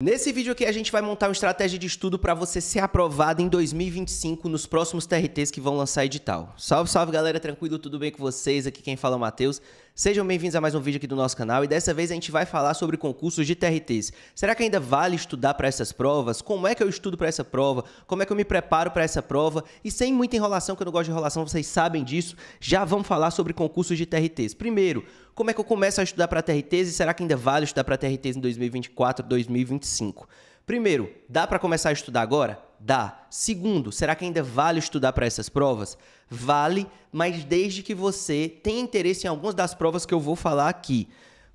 Nesse vídeo aqui a gente vai montar uma estratégia de estudo para você ser aprovado em 2025 nos próximos TRTs que vão lançar edital. Salve, salve galera, tranquilo, tudo bem com vocês? Aqui quem fala é o Matheus. Sejam bem-vindos a mais um vídeo aqui do nosso canal e dessa vez a gente vai falar sobre concursos de TRTs. Será que ainda vale estudar para essas provas? Como é que eu estudo para essa prova? Como é que eu me preparo para essa prova? E sem muita enrolação, que eu não gosto de enrolação, vocês sabem disso, já vamos falar sobre concursos de TRTs. Primeiro, como é que eu começo a estudar para TRTs e será que ainda vale estudar para TRTs em 2024, 2025? Primeiro, dá para começar a estudar agora? Dá. Segundo, será que ainda vale estudar para essas provas? Vale, mas desde que você tenha interesse em algumas das provas que eu vou falar aqui.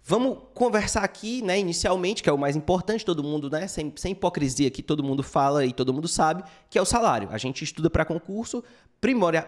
Vamos conversar aqui, né, inicialmente, que é o mais importante, todo mundo, né, sem, sem hipocrisia que todo mundo fala e todo mundo sabe, que é o salário. A gente estuda para concurso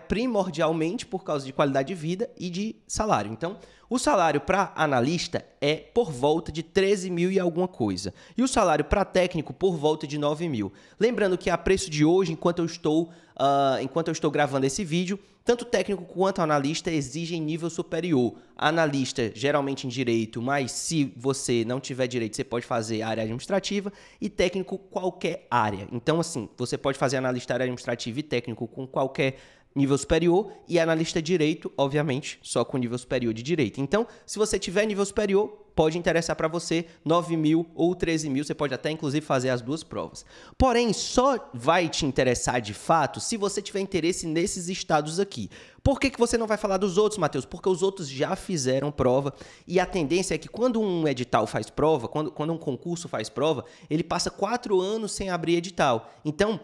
primordialmente por causa de qualidade de vida e de salário. Então, o salário para analista é por volta de 13 mil e alguma coisa. E o salário para técnico por volta de 9 mil. Lembrando que a preço de hoje, enquanto eu estou, uh, enquanto eu estou gravando esse vídeo, tanto técnico quanto analista exigem nível superior. Analista, geralmente em direito, mas se você não tiver direito, você pode fazer área administrativa e técnico qualquer área. Então, assim, você pode fazer analista área administrativa e técnico com qualquer nível superior, e analista direito, obviamente, só com nível superior de direito. Então, se você tiver nível superior, pode interessar para você 9 mil ou 13 mil, você pode até inclusive fazer as duas provas. Porém, só vai te interessar de fato se você tiver interesse nesses estados aqui. Por que, que você não vai falar dos outros, Matheus? Porque os outros já fizeram prova e a tendência é que quando um edital faz prova, quando, quando um concurso faz prova, ele passa quatro anos sem abrir edital. Então,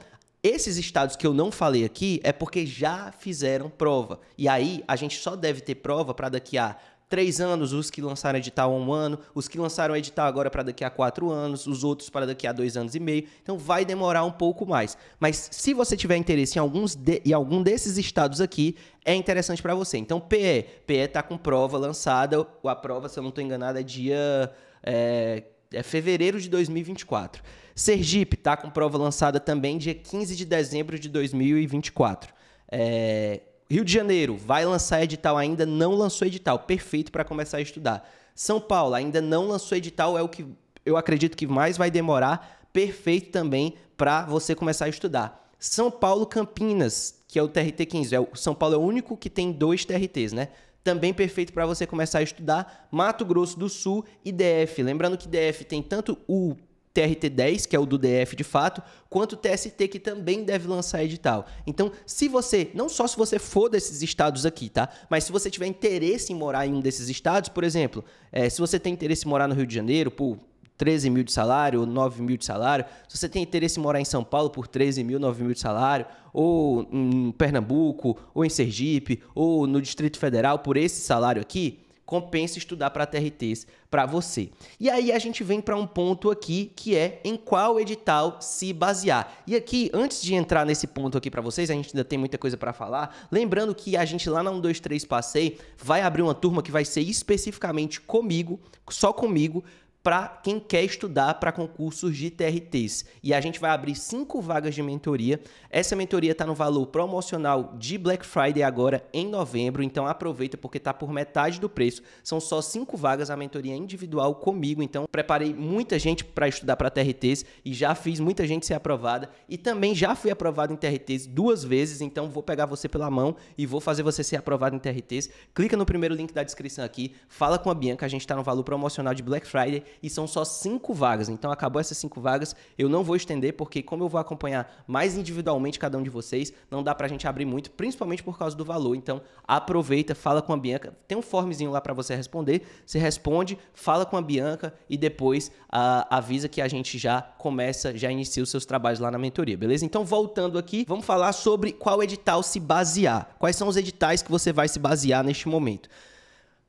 esses estados que eu não falei aqui é porque já fizeram prova. E aí a gente só deve ter prova para daqui a três anos, os que lançaram edital há um ano, os que lançaram edital agora para daqui a quatro anos, os outros para daqui a dois anos e meio. Então vai demorar um pouco mais. Mas se você tiver interesse em alguns de, em algum desses estados aqui, é interessante para você. Então PE, PE está com prova lançada, a prova, se eu não estou enganado, é dia é, é fevereiro de 2024. Sergipe está com prova lançada também dia 15 de dezembro de 2024. É, Rio de Janeiro vai lançar edital ainda, não lançou edital, perfeito para começar a estudar. São Paulo ainda não lançou edital, é o que eu acredito que mais vai demorar, perfeito também para você começar a estudar. São Paulo Campinas, que é o TRT 15, é São Paulo é o único que tem dois TRTs, né? também perfeito para você começar a estudar Mato Grosso do Sul e DF. Lembrando que DF tem tanto o TRT10, que é o do DF de fato, quanto o TST, que também deve lançar edital. Então, se você, não só se você for desses estados aqui, tá? Mas se você tiver interesse em morar em um desses estados, por exemplo, é, se você tem interesse em morar no Rio de Janeiro, por 13 mil de salário ou 9 mil de salário, se você tem interesse em morar em São Paulo por 13 mil, 9 mil de salário, ou em Pernambuco, ou em Sergipe, ou no Distrito Federal por esse salário aqui, compensa estudar para TRTs para você. E aí a gente vem para um ponto aqui que é em qual edital se basear. E aqui, antes de entrar nesse ponto aqui para vocês, a gente ainda tem muita coisa para falar. Lembrando que a gente lá na 123 Passei vai abrir uma turma que vai ser especificamente comigo, só comigo, para quem quer estudar para concursos de TRTs. E a gente vai abrir cinco vagas de mentoria. Essa mentoria está no valor promocional de Black Friday agora em novembro, então aproveita porque está por metade do preço. São só cinco vagas a mentoria é individual comigo, então preparei muita gente para estudar para TRTs e já fiz muita gente ser aprovada e também já fui aprovado em TRTs duas vezes, então vou pegar você pela mão e vou fazer você ser aprovado em TRTs. Clica no primeiro link da descrição aqui, fala com a Bianca, a gente está no valor promocional de Black Friday e são só cinco vagas. Então acabou essas cinco vagas, eu não vou estender porque como eu vou acompanhar mais individualmente cada um de vocês, não dá pra gente abrir muito, principalmente por causa do valor. Então aproveita, fala com a Bianca, tem um formzinho lá para você responder, você responde, fala com a Bianca e depois uh, avisa que a gente já começa, já inicia os seus trabalhos lá na mentoria, beleza? Então voltando aqui, vamos falar sobre qual edital se basear, quais são os editais que você vai se basear neste momento.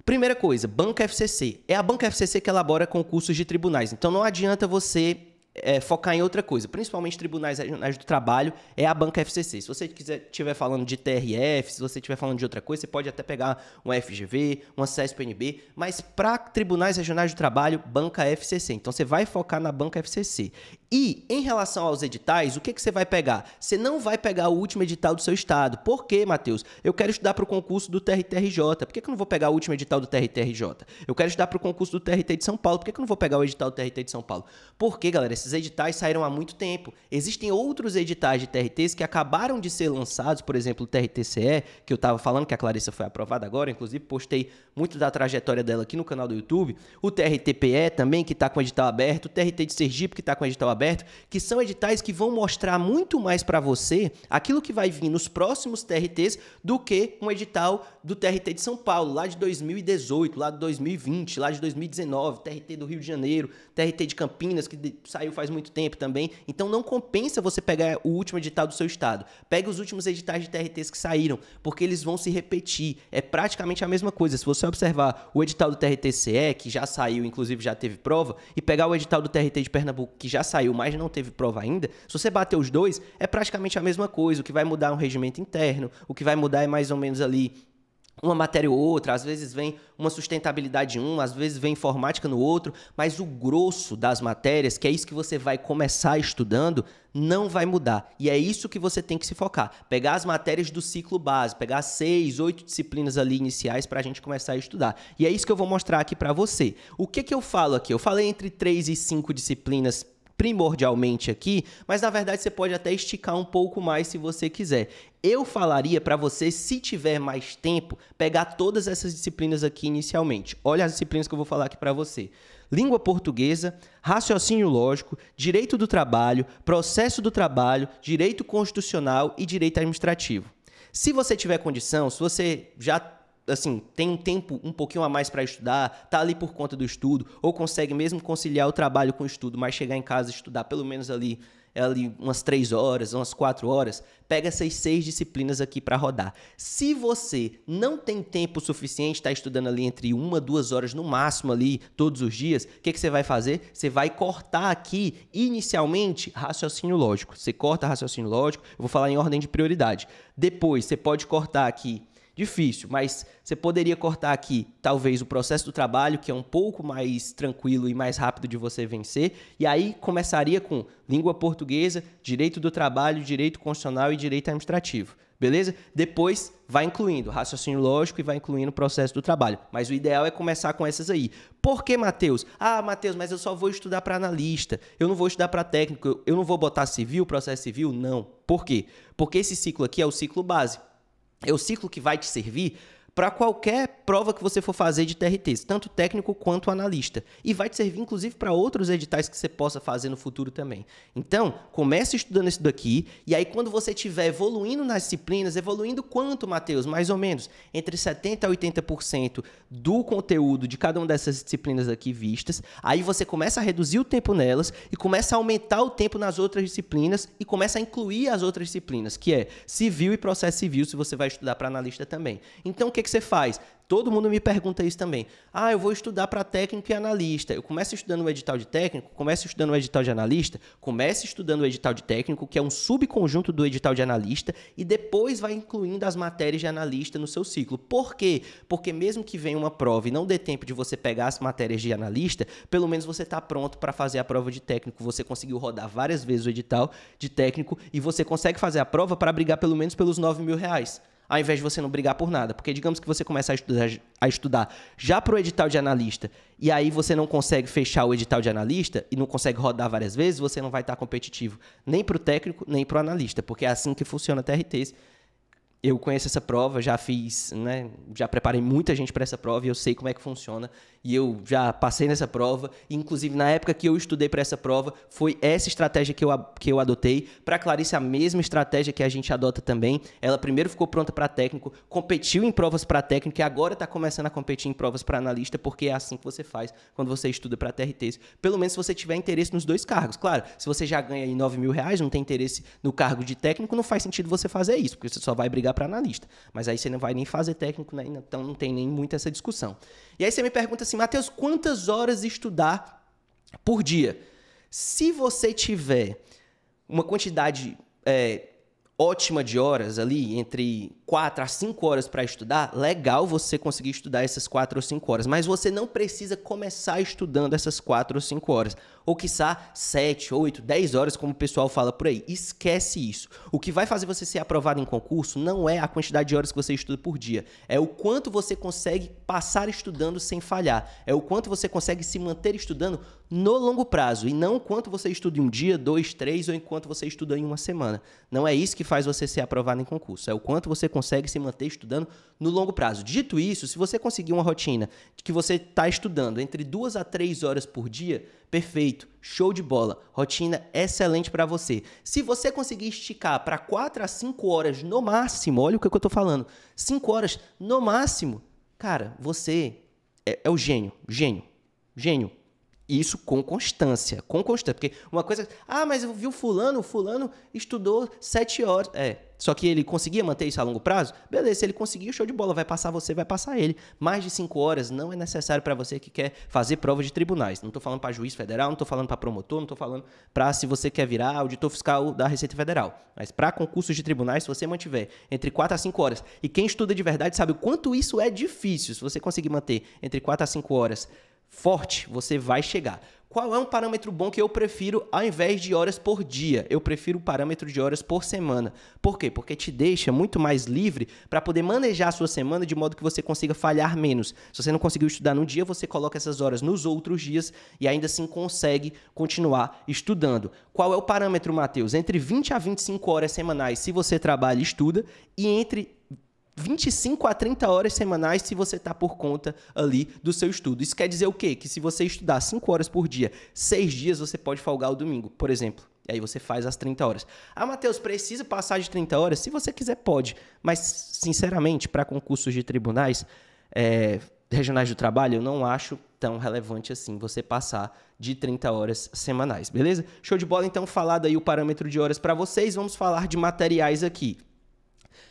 Primeira coisa, Banca FCC. É a Banca FCC que elabora concursos de tribunais. Então não adianta você é, focar em outra coisa, principalmente tribunais regionais do trabalho, é a banca FCC. Se você quiser estiver falando de TRF, se você estiver falando de outra coisa, você pode até pegar um FGV, uma CESPNB, mas para tribunais regionais do trabalho, banca FCC. Então você vai focar na banca FCC. E em relação aos editais, o que, que você vai pegar? Você não vai pegar o último edital do seu estado. Por quê, Matheus? Eu quero estudar para o concurso do TRTRJ. Por que, que eu não vou pegar o último edital do TRTRJ? Eu quero estudar para o concurso do TRT de São Paulo. Por que, que eu não vou pegar o edital do TRT de São Paulo? Porque, galera, esses editais saíram há muito tempo. Existem outros editais de TRTs que acabaram de ser lançados, por exemplo, o TRTCE, que eu estava falando que a Clarissa foi aprovada agora, inclusive postei muito da trajetória dela aqui no canal do YouTube. O TRTPE também, que está com o edital aberto. O TRT de Sergipe, que está com o edital aberto aberto, que são editais que vão mostrar muito mais para você aquilo que vai vir nos próximos TRTs do que um edital do TRT de São Paulo, lá de 2018, lá de 2020, lá de 2019, TRT do Rio de Janeiro, TRT de Campinas, que saiu faz muito tempo também. Então não compensa você pegar o último edital do seu estado. Pega os últimos editais de TRTs que saíram, porque eles vão se repetir. É praticamente a mesma coisa. Se você observar o edital do TRT-CE, que já saiu, inclusive já teve prova, e pegar o edital do TRT de Pernambuco, que já saiu, saiu, mas não teve prova ainda, se você bater os dois, é praticamente a mesma coisa. O que vai mudar é um regimento interno, o que vai mudar é mais ou menos ali uma matéria ou outra, às vezes vem uma sustentabilidade em um, às vezes vem informática no outro, mas o grosso das matérias, que é isso que você vai começar estudando, não vai mudar. E é isso que você tem que se focar. Pegar as matérias do ciclo base, pegar seis, oito disciplinas ali iniciais para a gente começar a estudar. E é isso que eu vou mostrar aqui para você. O que, que eu falo aqui? Eu falei entre três e cinco disciplinas primordialmente aqui, mas na verdade você pode até esticar um pouco mais se você quiser. Eu falaria para você, se tiver mais tempo, pegar todas essas disciplinas aqui inicialmente. Olha as disciplinas que eu vou falar aqui para você: língua portuguesa, raciocínio lógico, direito do trabalho, processo do trabalho, direito constitucional e direito administrativo. Se você tiver condição, se você já assim, tem um tempo um pouquinho a mais para estudar, tá ali por conta do estudo, ou consegue mesmo conciliar o trabalho com o estudo, mas chegar em casa e estudar pelo menos ali, é ali umas três horas, umas quatro horas, pega essas seis disciplinas aqui para rodar. Se você não tem tempo suficiente, está estudando ali entre uma, duas horas no máximo ali, todos os dias, o que, que você vai fazer? Você vai cortar aqui, inicialmente, raciocínio lógico. Você corta raciocínio lógico, eu vou falar em ordem de prioridade. Depois, você pode cortar aqui difícil, mas você poderia cortar aqui, talvez, o processo do trabalho, que é um pouco mais tranquilo e mais rápido de você vencer, e aí começaria com língua portuguesa, direito do trabalho, direito constitucional e direito administrativo. Beleza? Depois vai incluindo raciocínio lógico e vai incluindo o processo do trabalho. Mas o ideal é começar com essas aí. Por que, Matheus? Ah, Matheus, mas eu só vou estudar para analista. Eu não vou estudar para técnico. Eu não vou botar civil, processo civil? Não. Por quê? Porque esse ciclo aqui é o ciclo base é o ciclo que vai te servir para qualquer prova que você for fazer de TRTs, tanto técnico quanto analista. E vai te servir, inclusive, para outros editais que você possa fazer no futuro também. Então, comece estudando isso daqui, e aí quando você estiver evoluindo nas disciplinas, evoluindo quanto, Matheus? Mais ou menos entre 70% a 80% do conteúdo de cada uma dessas disciplinas aqui vistas, aí você começa a reduzir o tempo nelas e começa a aumentar o tempo nas outras disciplinas e começa a incluir as outras disciplinas, que é civil e processo civil, se você vai estudar para analista também. Então, o que que, que você faz? Todo mundo me pergunta isso também. Ah, eu vou estudar para técnico e analista. Eu começo estudando o edital de técnico, começo estudando o edital de analista, começo estudando o edital de técnico, que é um subconjunto do edital de analista, e depois vai incluindo as matérias de analista no seu ciclo. Por quê? Porque mesmo que venha uma prova e não dê tempo de você pegar as matérias de analista, pelo menos você está pronto para fazer a prova de técnico. Você conseguiu rodar várias vezes o edital de técnico e você consegue fazer a prova para brigar pelo menos pelos 9 mil reais ao invés de você não brigar por nada. Porque digamos que você começa a estudar, a estudar já para o edital de analista, e aí você não consegue fechar o edital de analista e não consegue rodar várias vezes, você não vai estar competitivo nem para o técnico, nem para o analista, porque é assim que funciona a TRTs eu conheço essa prova, já fiz, né, já preparei muita gente para essa prova e eu sei como é que funciona. E eu já passei nessa prova, e, inclusive na época que eu estudei para essa prova, foi essa estratégia que eu, que eu adotei. Para Clarice, a mesma estratégia que a gente adota também. Ela primeiro ficou pronta para técnico, competiu em provas para técnico e agora está começando a competir em provas para analista, porque é assim que você faz quando você estuda para TRTs. Pelo menos se você tiver interesse nos dois cargos. Claro, se você já ganha aí 9 mil reais, não tem interesse no cargo de técnico, não faz sentido você fazer isso, porque você só vai brigar para analista. Mas aí você não vai nem fazer técnico, né? então não tem nem muito essa discussão. E aí você me pergunta assim, Matheus, quantas horas estudar por dia? Se você tiver uma quantidade é, ótima de horas ali, entre 4 a 5 horas para estudar, legal você conseguir estudar essas 4 ou 5 horas, mas você não precisa começar estudando essas 4 ou 5 horas, ou quiçá 7, 8, 10 horas, como o pessoal fala por aí. Esquece isso. O que vai fazer você ser aprovado em concurso não é a quantidade de horas que você estuda por dia, é o quanto você consegue passar estudando sem falhar, é o quanto você consegue se manter estudando no longo prazo e não quanto você estuda em um dia, dois, três ou enquanto você estuda em uma semana. Não é isso que faz você ser aprovado em concurso, é o quanto você consegue consegue se manter estudando no longo prazo. Dito isso, se você conseguir uma rotina de que você está estudando entre duas a três horas por dia, perfeito, show de bola, rotina excelente para você. Se você conseguir esticar para quatro a cinco horas no máximo, olha o que, eu estou falando, cinco horas no máximo, cara, você é, é o gênio, gênio, gênio, isso com constância, com constância. Porque uma coisa, ah, mas eu vi o fulano, o fulano estudou sete horas. É, só que ele conseguia manter isso a longo prazo? Beleza, se ele conseguiu, show de bola, vai passar você, vai passar ele. Mais de cinco horas não é necessário para você que quer fazer prova de tribunais. Não estou falando para juiz federal, não estou falando para promotor, não estou falando para se você quer virar auditor fiscal da Receita Federal. Mas para concursos de tribunais, se você mantiver entre quatro a cinco horas, e quem estuda de verdade sabe o quanto isso é difícil, se você conseguir manter entre quatro a cinco horas forte, você vai chegar. Qual é um parâmetro bom que eu prefiro ao invés de horas por dia? Eu prefiro o parâmetro de horas por semana. Por quê? Porque te deixa muito mais livre para poder manejar a sua semana de modo que você consiga falhar menos. Se você não conseguiu estudar num dia, você coloca essas horas nos outros dias e ainda assim consegue continuar estudando. Qual é o parâmetro, Matheus? Entre 20 a 25 horas semanais se você trabalha e estuda e entre 25 a 30 horas semanais se você está por conta ali do seu estudo. Isso quer dizer o quê? Que se você estudar 5 horas por dia, 6 dias, você pode folgar o domingo, por exemplo. E aí você faz as 30 horas. Ah, Matheus, precisa passar de 30 horas? Se você quiser, pode. Mas, sinceramente, para concursos de tribunais é, regionais do trabalho, eu não acho tão relevante assim você passar de 30 horas semanais, beleza? Show de bola, então, falado aí o parâmetro de horas para vocês. Vamos falar de materiais aqui.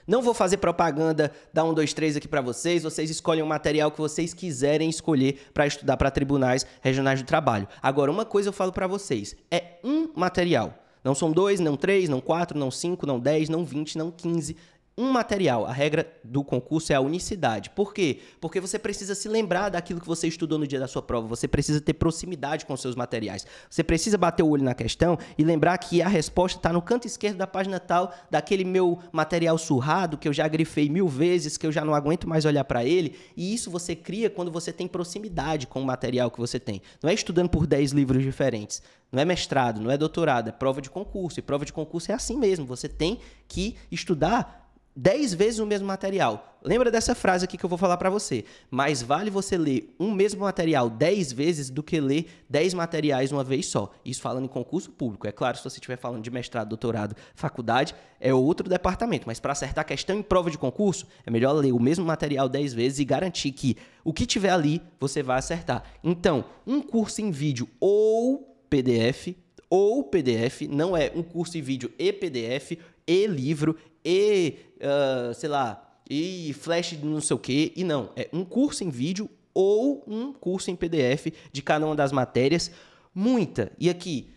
Não vou fazer propaganda da 1, 2, 3 aqui para vocês. Vocês escolhem o material que vocês quiserem escolher para estudar para tribunais regionais do trabalho. Agora, uma coisa eu falo para vocês: é um material. Não são dois, não três, não quatro, não cinco, não dez, não vinte, não quinze, um material. A regra do concurso é a unicidade. Por quê? Porque você precisa se lembrar daquilo que você estudou no dia da sua prova, você precisa ter proximidade com os seus materiais. Você precisa bater o olho na questão e lembrar que a resposta está no canto esquerdo da página tal, daquele meu material surrado que eu já grifei mil vezes, que eu já não aguento mais olhar para ele. E isso você cria quando você tem proximidade com o material que você tem. Não é estudando por 10 livros diferentes. Não é mestrado, não é doutorado, é prova de concurso. E prova de concurso é assim mesmo. Você tem que estudar dez vezes o mesmo material. Lembra dessa frase aqui que eu vou falar para você. Mais vale você ler um mesmo material dez vezes do que ler dez materiais uma vez só. Isso falando em concurso público. É claro, se você estiver falando de mestrado, doutorado, faculdade, é outro departamento. Mas para acertar a questão em prova de concurso, é melhor ler o mesmo material dez vezes e garantir que o que tiver ali, você vai acertar. Então, um curso em vídeo ou PDF ou PDF, não é um curso em vídeo e PDF, e livro e, uh, sei lá, e flash de não sei o quê. E não, é um curso em vídeo ou um curso em PDF de cada uma das matérias. Muita. E aqui,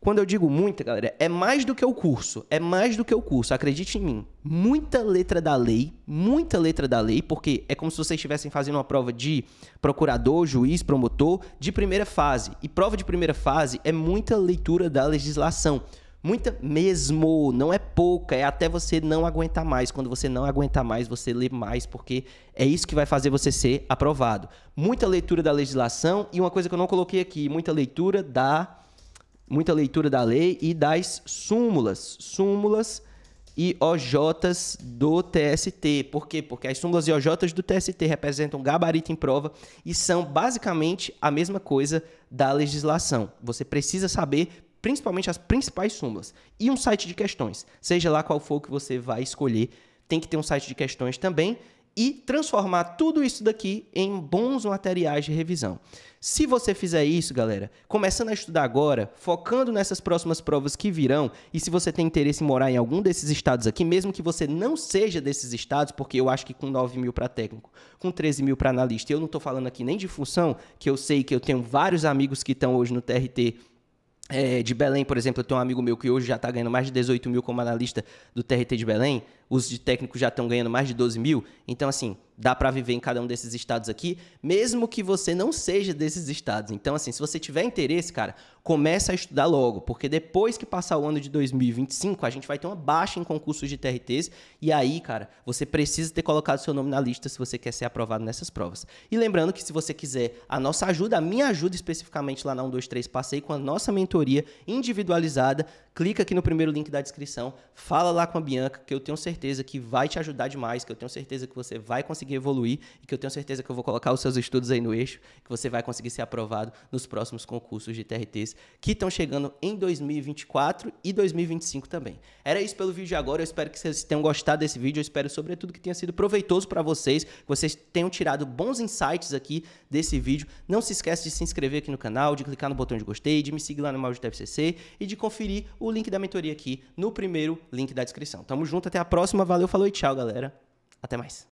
quando eu digo muita, galera, é mais do que o curso. É mais do que o curso, acredite em mim. Muita letra da lei, muita letra da lei, porque é como se vocês estivessem fazendo uma prova de procurador, juiz, promotor de primeira fase. E prova de primeira fase é muita leitura da legislação. Muita mesmo, não é pouca, é até você não aguentar mais. Quando você não aguentar mais, você lê mais, porque é isso que vai fazer você ser aprovado. Muita leitura da legislação e uma coisa que eu não coloquei aqui, muita leitura da muita leitura da lei e das súmulas, súmulas e OJs do TST. Por quê? Porque as súmulas e OJs do TST representam gabarito em prova e são basicamente a mesma coisa da legislação. Você precisa saber principalmente as principais súmulas, e um site de questões. Seja lá qual for que você vai escolher, tem que ter um site de questões também e transformar tudo isso daqui em bons materiais de revisão. Se você fizer isso, galera, começando a estudar agora, focando nessas próximas provas que virão, e se você tem interesse em morar em algum desses estados aqui, mesmo que você não seja desses estados, porque eu acho que com 9 mil para técnico, com 13 mil para analista, eu não estou falando aqui nem de função, que eu sei que eu tenho vários amigos que estão hoje no TRT é, de Belém, por exemplo, eu tenho um amigo meu que hoje já está ganhando mais de 18 mil como analista do TRT de Belém, os de técnico já estão ganhando mais de 12 mil. Então, assim, dá para viver em cada um desses estados aqui, mesmo que você não seja desses estados. Então, assim, se você tiver interesse, cara, começa a estudar logo, porque depois que passar o ano de 2025, a gente vai ter uma baixa em concursos de TRTs, e aí, cara, você precisa ter colocado seu nome na lista se você quer ser aprovado nessas provas. E lembrando que se você quiser a nossa ajuda, a minha ajuda especificamente lá na 123 Passei com a nossa mentoria individualizada, clica aqui no primeiro link da descrição, fala lá com a Bianca, que eu tenho certeza que vai te ajudar demais, que eu tenho certeza que você vai conseguir evoluir e que eu tenho certeza que eu vou colocar os seus estudos aí no eixo, que você vai conseguir ser aprovado nos próximos concursos de TRTs que estão chegando em 2024 e 2025 também. Era isso pelo vídeo de agora, eu espero que vocês tenham gostado desse vídeo, eu espero sobretudo que tenha sido proveitoso para vocês, que vocês tenham tirado bons insights aqui desse vídeo. Não se esquece de se inscrever aqui no canal, de clicar no botão de gostei, de me seguir lá no Mauro de TFCC e de conferir o o link da mentoria aqui no primeiro link da descrição. Tamo junto, até a próxima. Valeu, falou e tchau, galera. Até mais.